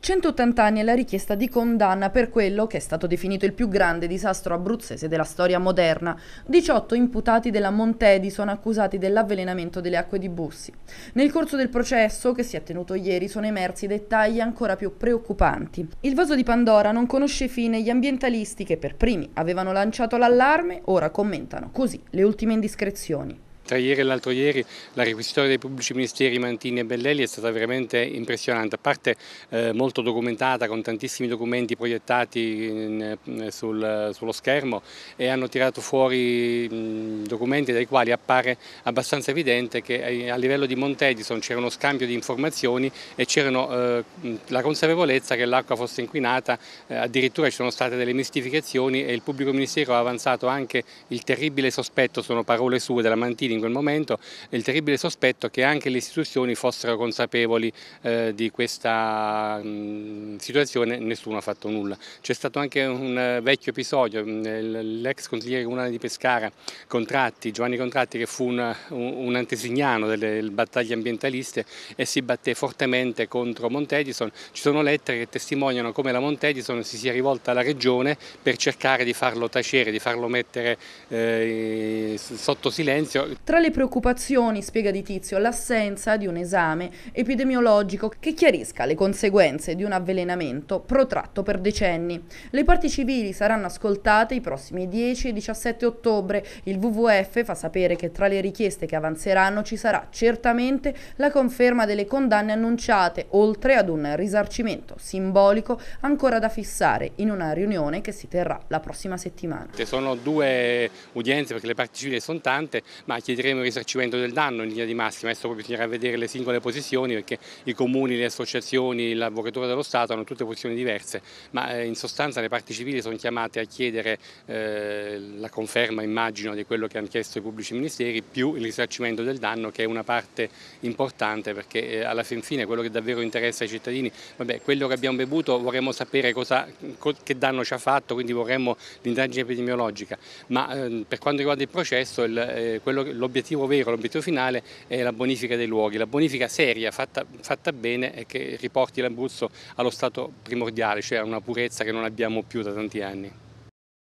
180 anni è la richiesta di condanna per quello che è stato definito il più grande disastro abruzzese della storia moderna. 18 imputati della Montedi sono accusati dell'avvelenamento delle acque di Bussi. Nel corso del processo, che si è tenuto ieri, sono emersi dettagli ancora più preoccupanti. Il vaso di Pandora non conosce fine, gli ambientalisti che per primi avevano lanciato l'allarme ora commentano così le ultime indiscrezioni tra ieri e l'altro ieri la requisitoria dei pubblici ministeri Mantini e Bellelli è stata veramente impressionante, a parte eh, molto documentata con tantissimi documenti proiettati in, eh, sul, eh, sullo schermo e hanno tirato fuori mh, documenti dai quali appare abbastanza evidente che eh, a livello di Monte Edison c'era uno scambio di informazioni e c'era eh, la consapevolezza che l'acqua fosse inquinata, eh, addirittura ci sono state delle mistificazioni e il pubblico ministero ha avanzato anche il terribile sospetto, sono parole sue della Mantini, in quel momento il terribile sospetto che anche le istituzioni fossero consapevoli eh, di questa mh, mm, situazione, nessuno ha fatto nulla. C'è stato anche un uh, vecchio episodio, mm, l'ex consigliere comunale di Pescara, Contratti, Giovanni Contratti che fu un, un, un antesignano delle, battaglie ambientaliste e si batté fortemente contro Montedison. Ci sono lettere che testimoniano come la Montedison si sia rivolta alla regione per cercare di farlo tacere, di farlo mettere eh, sotto silenzio. Tra le preoccupazioni, spiega Di Tizio, l'assenza di un esame epidemiologico che chiarisca le conseguenze di un avvelenamento protratto per decenni. Le parti civili saranno ascoltate i prossimi 10 e 17 ottobre. Il WWF fa sapere che tra le richieste che avanzeranno ci sarà certamente la conferma delle condanne annunciate, oltre ad un risarcimento simbolico ancora da fissare in una riunione che si terrà la prossima settimana. Ci Sono due udienze perché le parti civili sono tante, ma chi chiederemo il risarcimento del danno in linea di massima, adesso bisognerà vedere le singole posizioni perché i comuni, le associazioni, l'avvocatura dello Stato hanno tutte posizioni diverse, ma eh, in sostanza le parti civili sono chiamate a chiedere eh, la conferma, immagino, di quello che hanno chiesto i pubblici ministeri, più il risarcimento del danno che è una parte importante perché eh, alla fin fine quello che davvero interessa ai cittadini, vabbè, quello che abbiamo bevuto vorremmo sapere cosa, che danno ci ha fatto, quindi vorremmo l'indagine epidemiologica, ma ehm, per quanto riguarda il processo, il, quello che l'obiettivo vero, l'obiettivo finale è la bonifica dei luoghi, la bonifica seria, fatta, fatta bene e che riporti l'Abruzzo allo stato primordiale, cioè a una purezza che non abbiamo più da tanti anni.